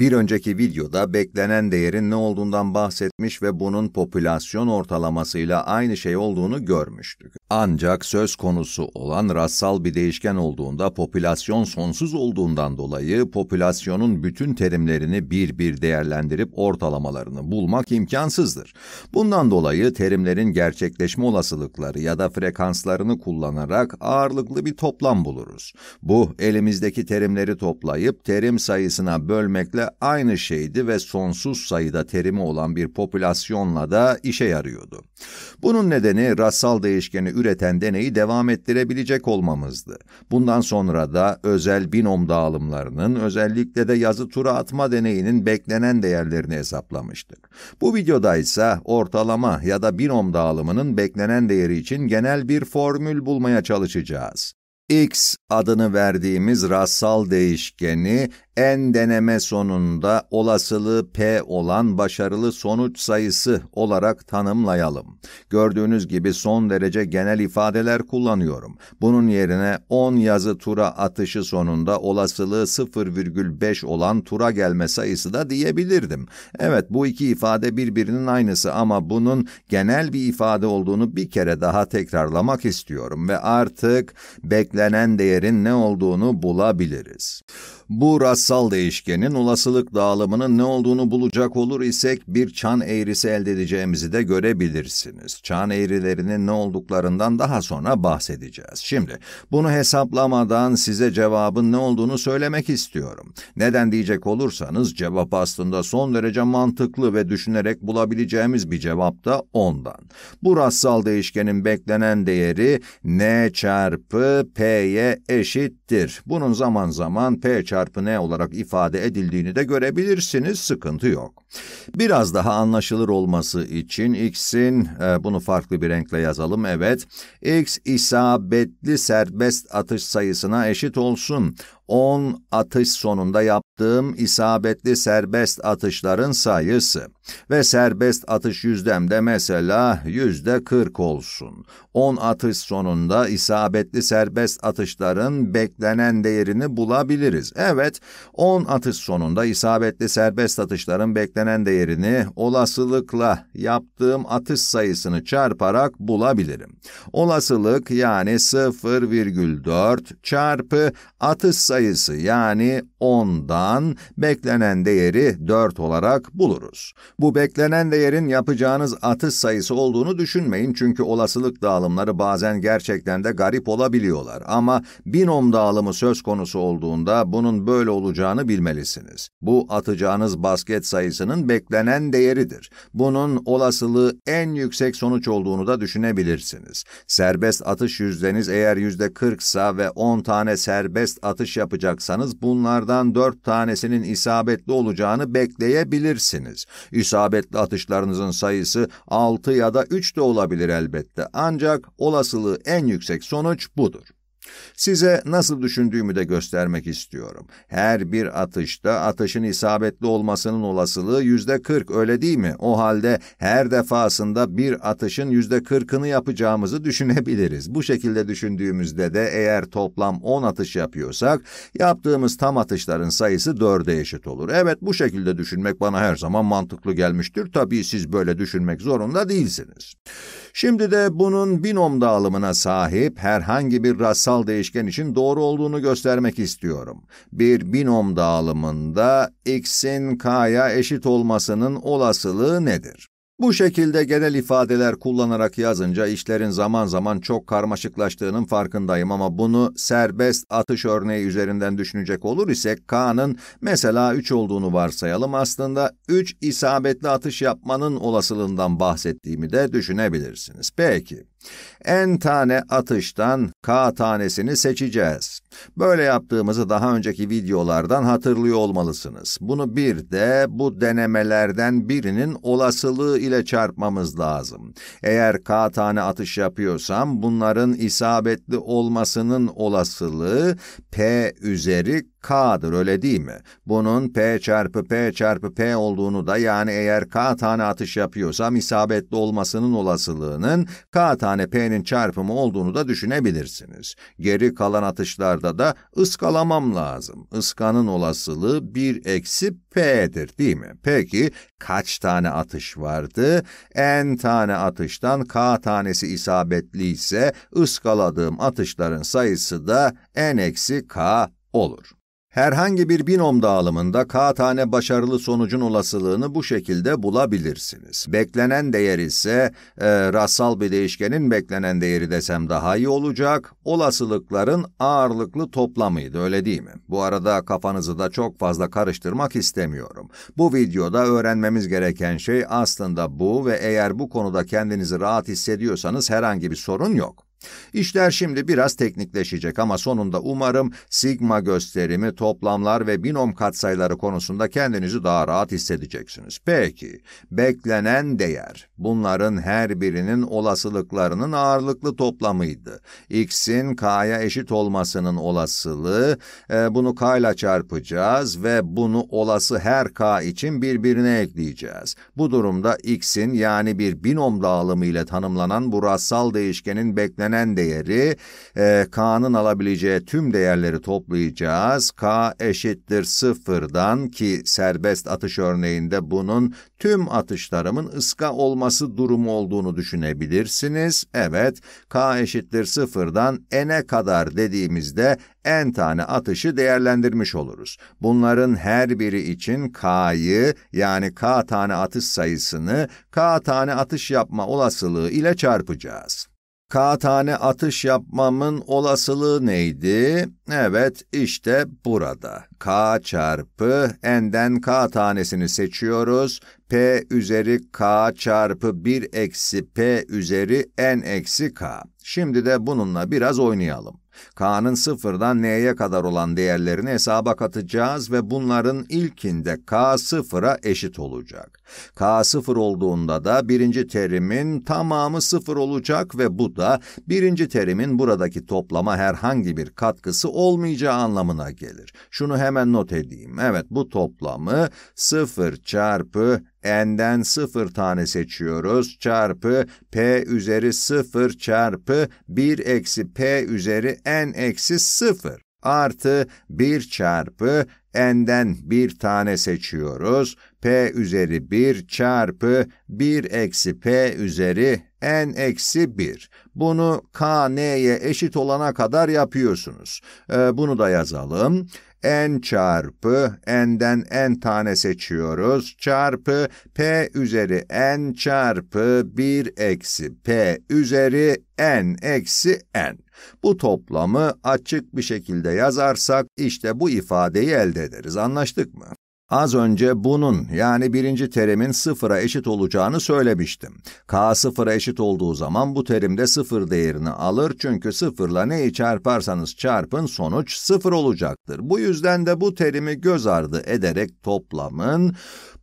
Bir önceki videoda beklenen değerin ne olduğundan bahsetmiş ve bunun popülasyon ortalamasıyla aynı şey olduğunu görmüştük. Ancak söz konusu olan rassal bir değişken olduğunda popülasyon sonsuz olduğundan dolayı popülasyonun bütün terimlerini bir bir değerlendirip ortalamalarını bulmak imkansızdır. Bundan dolayı terimlerin gerçekleşme olasılıkları ya da frekanslarını kullanarak ağırlıklı bir toplam buluruz. Bu elimizdeki terimleri toplayıp terim sayısına bölmekle aynı şeydi ve sonsuz sayıda terimi olan bir popülasyonla da işe yarıyordu. Bunun nedeni rastsal değişkeni üreten deneyi devam ettirebilecek olmamızdı. Bundan sonra da özel binom dağılımlarının özellikle de yazı tura atma deneyinin beklenen değerlerini hesaplamıştık. Bu videoda ise ortalama ya da binom dağılımının beklenen değeri için genel bir formül bulmaya çalışacağız. X adını verdiğimiz rastsal değişkeni en deneme sonunda olasılığı P olan başarılı sonuç sayısı olarak tanımlayalım. Gördüğünüz gibi son derece genel ifadeler kullanıyorum. Bunun yerine 10 yazı tura atışı sonunda olasılığı 0,5 olan tura gelme sayısı da diyebilirdim. Evet bu iki ifade birbirinin aynısı ama bunun genel bir ifade olduğunu bir kere daha tekrarlamak istiyorum ve artık beklenen değerin ne olduğunu bulabiliriz. Bu rastsal değişkenin olasılık dağılımının ne olduğunu bulacak olur isek bir çan eğrisi elde edeceğimizi de görebilirsiniz. Çan eğrilerinin ne olduklarından daha sonra bahsedeceğiz. Şimdi bunu hesaplamadan size cevabın ne olduğunu söylemek istiyorum. Neden diyecek olursanız cevap aslında son derece mantıklı ve düşünerek bulabileceğimiz bir cevap da ondan. Bu rastsal değişkenin beklenen değeri n çarpı p'ye eşittir. Bunun zaman zaman p çarpı çarpı n olarak ifade edildiğini de görebilirsiniz. Sıkıntı yok. Biraz daha anlaşılır olması için x'in, e, bunu farklı bir renkle yazalım, evet. x isabetli serbest atış sayısına eşit olsun. 10 atış sonunda yaptığım isabetli serbest atışların sayısı ve serbest atış yüzdemde mesela yüzde 40 olsun. 10 atış sonunda isabetli serbest atışların beklenen değerini bulabiliriz. Evet, 10 atış sonunda isabetli serbest atışların beklenen değerini olasılıkla yaptığım atış sayısını çarparak bulabilirim. Olasılık yani 0,4 çarpı atış sayısı sayısı yani 10'dan beklenen değeri 4 olarak buluruz. Bu beklenen değerin yapacağınız atış sayısı olduğunu düşünmeyin çünkü olasılık dağılımları bazen gerçekten de garip olabiliyorlar. Ama binom dağılımı söz konusu olduğunda bunun böyle olacağını bilmelisiniz. Bu atacağınız basket sayısının beklenen değeridir. Bunun olasılığı en yüksek sonuç olduğunu da düşünebilirsiniz. Serbest atış yüzdeniz eğer yüzde %40 sa ve 10 tane serbest atış yapabilirsiniz yapacaksanız bunlardan dört tanesinin isabetli olacağını bekleyebilirsiniz. İsabetli atışlarınızın sayısı altı ya da üç de olabilir elbette ancak olasılığı en yüksek sonuç budur. Size nasıl düşündüğümü de göstermek istiyorum. Her bir atışta atışın isabetli olmasının olasılığı yüzde kırk öyle değil mi? O halde her defasında bir atışın yüzde kırkını yapacağımızı düşünebiliriz. Bu şekilde düşündüğümüzde de eğer toplam on atış yapıyorsak yaptığımız tam atışların sayısı dörde eşit olur. Evet bu şekilde düşünmek bana her zaman mantıklı gelmiştir. Tabii siz böyle düşünmek zorunda değilsiniz. Şimdi de bunun binom dağılımına sahip herhangi bir rastsal değişken için doğru olduğunu göstermek istiyorum. Bir binom dağılımında x'in k'ya eşit olmasının olasılığı nedir? Bu şekilde genel ifadeler kullanarak yazınca işlerin zaman zaman çok karmaşıklaştığının farkındayım ama bunu serbest atış örneği üzerinden düşünecek olur isek K'nın mesela 3 olduğunu varsayalım. Aslında 3 isabetli atış yapmanın olasılığından bahsettiğimi de düşünebilirsiniz. Peki. En tane atıştan K tanesini seçeceğiz. Böyle yaptığımızı daha önceki videolardan hatırlıyor olmalısınız. Bunu bir de bu denemelerden birinin olasılığı ile çarpmamız lazım. Eğer K tane atış yapıyorsam bunların isabetli olmasının olasılığı P üzeri K'dır öyle değil mi? Bunun P çarpı P çarpı P olduğunu da yani eğer K tane atış yapıyorsam isabetli olmasının olasılığının K tane P'nin çarpımı olduğunu da düşünebilirsiniz. Geri kalan atışlarda da ıskalamam lazım. Iskanın olasılığı 1 eksi P'dir değil mi? Peki kaç tane atış vardı? N tane atıştan K tanesi isabetli ise ıskaladığım atışların sayısı da N eksi K olur. Herhangi bir binom dağılımında k tane başarılı sonucun olasılığını bu şekilde bulabilirsiniz. Beklenen değer ise e, rastsal bir değişkenin beklenen değeri desem daha iyi olacak. Olasılıkların ağırlıklı toplamıydı öyle değil mi? Bu arada kafanızı da çok fazla karıştırmak istemiyorum. Bu videoda öğrenmemiz gereken şey aslında bu ve eğer bu konuda kendinizi rahat hissediyorsanız herhangi bir sorun yok. İşler şimdi biraz teknikleşecek ama sonunda umarım sigma gösterimi, toplamlar ve binom katsayıları konusunda kendinizi daha rahat hissedeceksiniz. Peki, beklenen değer. Bunların her birinin olasılıklarının ağırlıklı toplamıydı. X'in K'ya eşit olmasının olasılığı, e, bunu K ile çarpacağız ve bunu olası her K için birbirine ekleyeceğiz. Bu durumda X'in yani bir binom dağılımı ile tanımlanan bu rastsal değişkenin beklenen istenen değeri e, K'nın alabileceği tüm değerleri toplayacağız. K eşittir sıfırdan ki serbest atış örneğinde bunun tüm atışlarımın ıska olması durumu olduğunu düşünebilirsiniz. Evet K eşittir sıfırdan N'e kadar dediğimizde N tane atışı değerlendirmiş oluruz. Bunların her biri için K'yı yani K tane atış sayısını K tane atış yapma olasılığı ile çarpacağız. K tane atış yapmamın olasılığı neydi? Evet işte burada. K çarpı n'den k tanesini seçiyoruz. P üzeri k çarpı 1 eksi p üzeri n eksi k. Şimdi de bununla biraz oynayalım. K'nın sıfırdan n'ye kadar olan değerlerini hesaba katacağız ve bunların ilkinde k sıfıra eşit olacak. k sıfır olduğunda da birinci terimin tamamı sıfır olacak ve bu da birinci terimin buradaki toplama herhangi bir katkısı olmayacağı anlamına gelir. Şunu hemen not edeyim. Evet bu toplamı sıfır çarpı n'den 0 tane seçiyoruz çarpı p üzeri 0 çarpı 1 eksi p üzeri n eksi 0 artı 1 çarpı n'den 1 tane seçiyoruz. p üzeri 1 çarpı 1 eksi p üzeri n eksi 1. Bunu k n'ye eşit olana kadar yapıyorsunuz. Ee, bunu da yazalım n çarpı n'den n tane seçiyoruz çarpı p üzeri n çarpı 1 eksi p üzeri n eksi n. Bu toplamı açık bir şekilde yazarsak işte bu ifadeyi elde ederiz. Anlaştık mı? Az önce bunun yani birinci terimin sıfıra eşit olacağını söylemiştim. K sıfıra eşit olduğu zaman bu terim de sıfır değerini alır çünkü sıfırla neyi çarparsanız çarpın sonuç sıfır olacaktır. Bu yüzden de bu terimi göz ardı ederek toplamın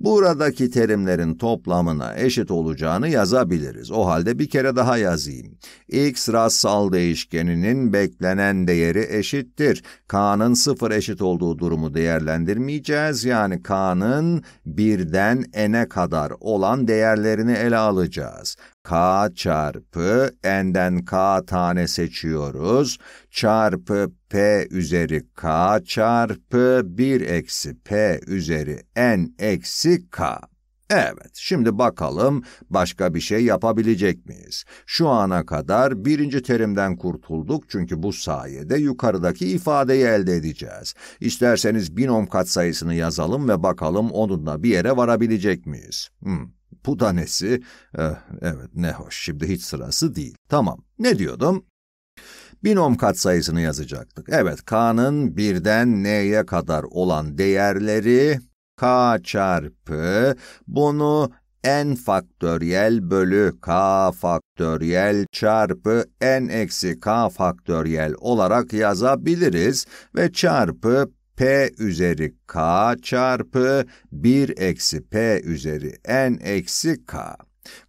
buradaki terimlerin toplamına eşit olacağını yazabiliriz. O halde bir kere daha yazayım. x rastsal değişkeninin beklenen değeri eşittir. K'nın sıfır eşit olduğu durumu değerlendirmeyeceğiz yani yani K'nın birden n'e kadar olan değerlerini ele alacağız. K çarpı n'den K tane seçiyoruz. Çarpı P üzeri K çarpı 1 eksi P üzeri n eksi K. Evet, şimdi bakalım başka bir şey yapabilecek miyiz? Şu ana kadar birinci terimden kurtulduk çünkü bu sayede yukarıdaki ifadeyi elde edeceğiz. İsterseniz binom katsayısını yazalım ve bakalım onunla bir yere varabilecek miyiz? Hmm, bu da nesi? Eh, evet, ne hoş, şimdi hiç sırası değil. Tamam, ne diyordum? binom katsayısını yazacaktık. Evet, k'nın birden n'ye kadar olan değerleri k çarpı bunu n faktöriyel bölü k faktöriyel çarpı n eksi k faktöriyel olarak yazabiliriz ve çarpı p üzeri k çarpı 1 eksi p üzeri n eksi k.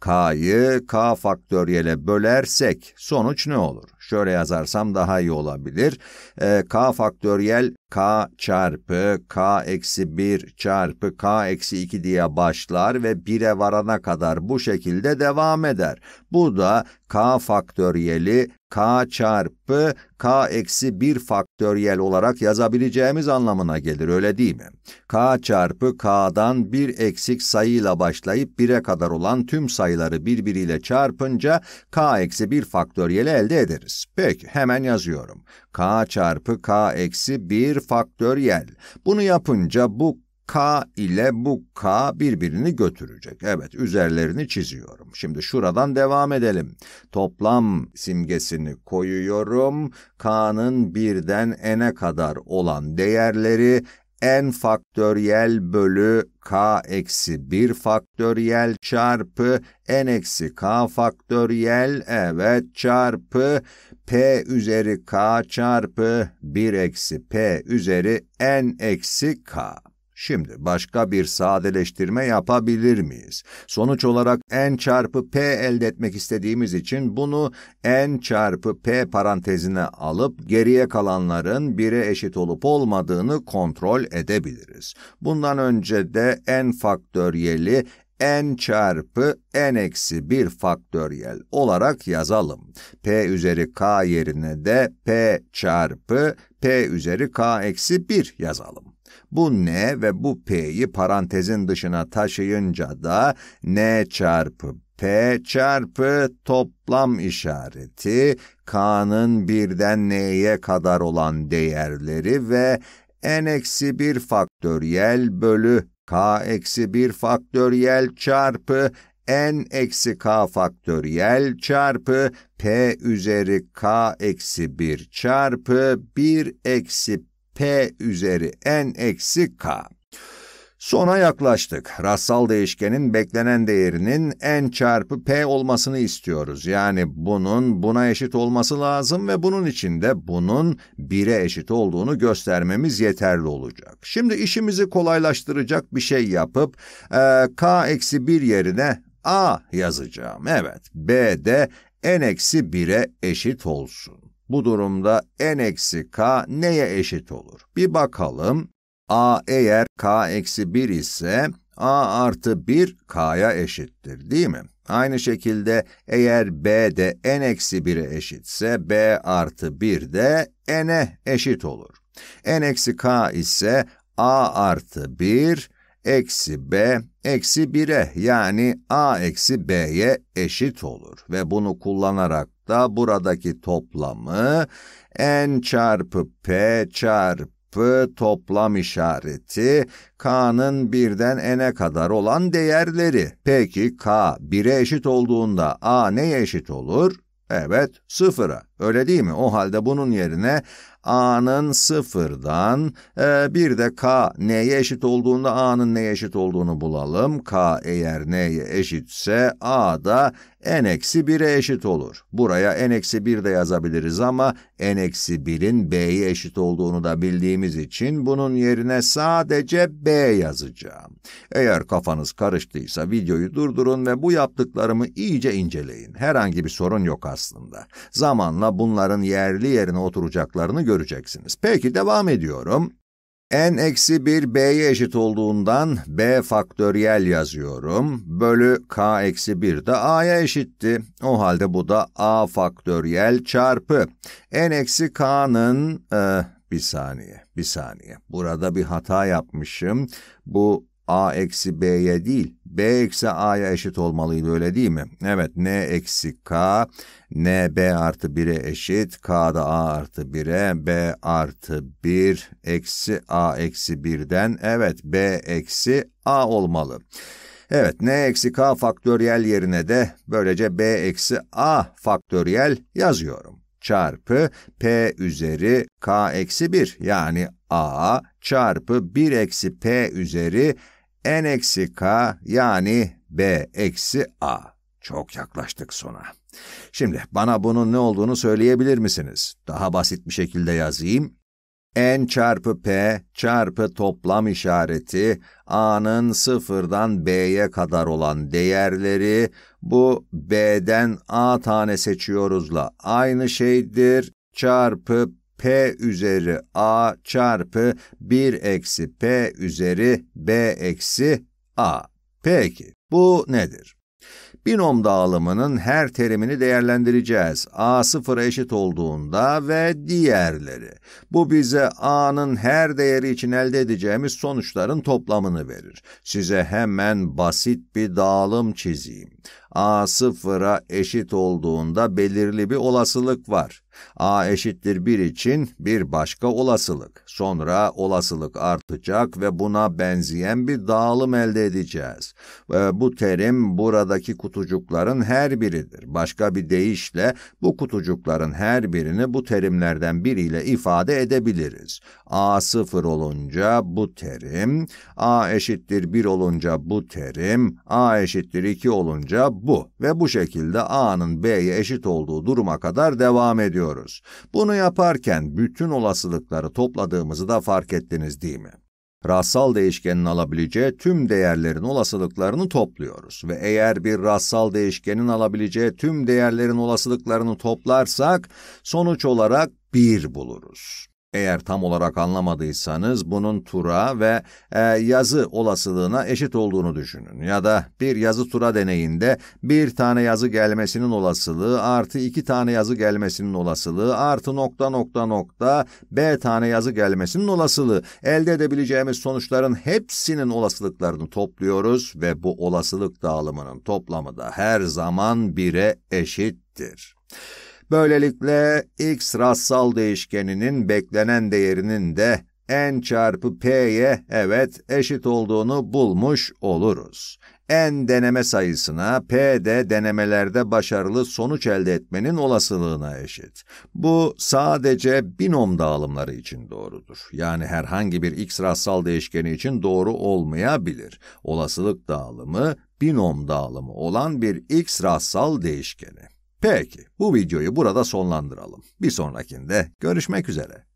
K'yı K faktöriyele bölersek sonuç ne olur? Şöyle yazarsam daha iyi olabilir. E, K faktöriyel K çarpı K eksi 1 çarpı K eksi 2 diye başlar ve 1'e varana kadar bu şekilde devam eder. Bu da K faktöriyeli K çarpı K eksi 1 faktöriyel olarak yazabileceğimiz anlamına gelir öyle değil mi? K çarpı K'dan bir eksik sayıyla başlayıp 1'e kadar olan tüm sayı sayıları birbiriyle çarpınca k eksi 1 faktöriyeli elde ederiz. Peki hemen yazıyorum. k çarpı k eksi 1 faktöriyel. Bunu yapınca bu K ile bu K birbirini götürecek. Evet, üzerlerini çiziyorum. Şimdi şuradan devam edelim. Toplam simgesini koyuyorum. K'nın birden n'e kadar olan değerleri n faktöriyel bölü k eksi 1 faktöriyel çarpı n eksi k faktöriyel evet çarpı p üzeri k çarpı 1 eksi p üzeri n eksi k. Şimdi başka bir sadeleştirme yapabilir miyiz? Sonuç olarak n çarpı p elde etmek istediğimiz için bunu n çarpı p parantezine alıp geriye kalanların bire eşit olup olmadığını kontrol edebiliriz. Bundan önce de n faktöriyeli n çarpı n eksi 1 faktöriyel olarak yazalım. p üzeri k yerine de p çarpı p üzeri k eksi 1 yazalım. Bu n ve bu p'yi parantezin dışına taşıyınca da n çarpı p çarpı toplam işareti k'nın birden n'ye kadar olan değerleri ve n eksi 1 faktöriyel bölü k eksi 1 faktöriyel çarpı n eksi k faktöriyel çarpı p üzeri k eksi 1 çarpı 1 eksi P üzeri n eksi k. Sona yaklaştık. Rastsal değişkenin beklenen değerinin n çarpı p olmasını istiyoruz. Yani bunun buna eşit olması lazım ve bunun için de bunun 1'e eşit olduğunu göstermemiz yeterli olacak. Şimdi işimizi kolaylaştıracak bir şey yapıp e, k eksi 1 yerine a yazacağım. Evet, b de n eksi 1'e eşit olsun. Bu durumda n eksi k neye eşit olur? Bir bakalım. a eğer k eksi 1 ise a artı 1 k'ya eşittir değil mi? Aynı şekilde eğer b de n eksi 1'e eşitse b artı 1 de n'e eşit olur. n eksi k ise a artı 1 eksi b eksi 1'e yani a eksi b'ye eşit olur ve bunu kullanarak da buradaki toplamı n çarpı p çarpı toplam işareti k'nın birden n'e kadar olan değerleri. Peki k 1'e eşit olduğunda a neye eşit olur? Evet, sıfıra. Öyle değil mi? O halde bunun yerine A'nın sıfırdan e, bir de K neye eşit olduğunda A'nın neye eşit olduğunu bulalım. K eğer neye eşitse A da n eksi 1'e eşit olur. Buraya n eksi 1 de yazabiliriz ama n eksi 1'in b'ye eşit olduğunu da bildiğimiz için bunun yerine sadece b yazacağım. Eğer kafanız karıştıysa videoyu durdurun ve bu yaptıklarımı iyice inceleyin. Herhangi bir sorun yok aslında. Zamanla bunların yerli yerine oturacaklarını görürsünüz göreceksiniz. Peki devam ediyorum. n eksi 1 b'ye eşit olduğundan b faktöriyel yazıyorum. Bölü k eksi 1 de a'ya eşitti. O halde bu da a faktöriyel çarpı. n eksi k'nın... E, bir saniye, bir saniye. Burada bir hata yapmışım. Bu A eksi B'ye değil, B eksi A'ya eşit olmalıydı öyle değil mi? Evet, N eksi K, N B artı 1'e eşit, K da A artı 1'e, B artı 1 eksi A eksi 1'den, evet B eksi A olmalı. Evet, N eksi K faktöriyel yerine de böylece B eksi A faktöriyel yazıyorum. Çarpı P üzeri K eksi 1 yani A çarpı 1 eksi P üzeri N eksi K yani B eksi A. Çok yaklaştık sona. Şimdi bana bunun ne olduğunu söyleyebilir misiniz? Daha basit bir şekilde yazayım. N çarpı P çarpı toplam işareti A'nın sıfırdan B'ye kadar olan değerleri bu B'den A tane seçiyoruzla aynı şeydir çarpı p üzeri a çarpı 1 eksi p üzeri b eksi a. Peki, bu nedir? Binom dağılımının her terimini değerlendireceğiz. a sıfıra eşit olduğunda ve diğerleri. Bu bize a'nın her değeri için elde edeceğimiz sonuçların toplamını verir. Size hemen basit bir dağılım çizeyim. a sıfıra eşit olduğunda belirli bir olasılık var. A eşittir 1 için bir başka olasılık. Sonra olasılık artacak ve buna benzeyen bir dağılım elde edeceğiz. E, bu terim buradaki kutucukların her biridir. Başka bir deyişle bu kutucukların her birini bu terimlerden biriyle ifade edebiliriz. A sıfır olunca bu terim, A eşittir 1 olunca bu terim, A eşittir 2 olunca bu ve bu şekilde A'nın B'ye eşit olduğu duruma kadar devam ediyor kullanıyoruz. Bunu yaparken bütün olasılıkları topladığımızı da fark ettiniz değil mi? Rassal değişkenin alabileceği tüm değerlerin olasılıklarını topluyoruz ve eğer bir rassal değişkenin alabileceği tüm değerlerin olasılıklarını toplarsak sonuç olarak 1 buluruz. Eğer tam olarak anlamadıysanız bunun tura ve e, yazı olasılığına eşit olduğunu düşünün. Ya da bir yazı tura deneyinde bir tane yazı gelmesinin olasılığı artı iki tane yazı gelmesinin olasılığı artı nokta nokta nokta b tane yazı gelmesinin olasılığı. Elde edebileceğimiz sonuçların hepsinin olasılıklarını topluyoruz ve bu olasılık dağılımının toplamı da her zaman bire eşittir. Böylelikle x rastsal değişkeninin beklenen değerinin de n çarpı p'ye evet eşit olduğunu bulmuş oluruz. n deneme sayısına p de denemelerde başarılı sonuç elde etmenin olasılığına eşit. Bu sadece binom dağılımları için doğrudur. Yani herhangi bir x rastsal değişkeni için doğru olmayabilir. Olasılık dağılımı binom dağılımı olan bir x rastsal değişkeni. Peki, bu videoyu burada sonlandıralım. Bir sonrakinde görüşmek üzere.